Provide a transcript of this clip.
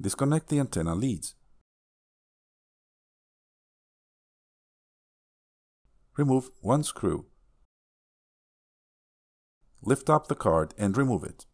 Disconnect the antenna leads. Remove one screw. Lift up the card and remove it.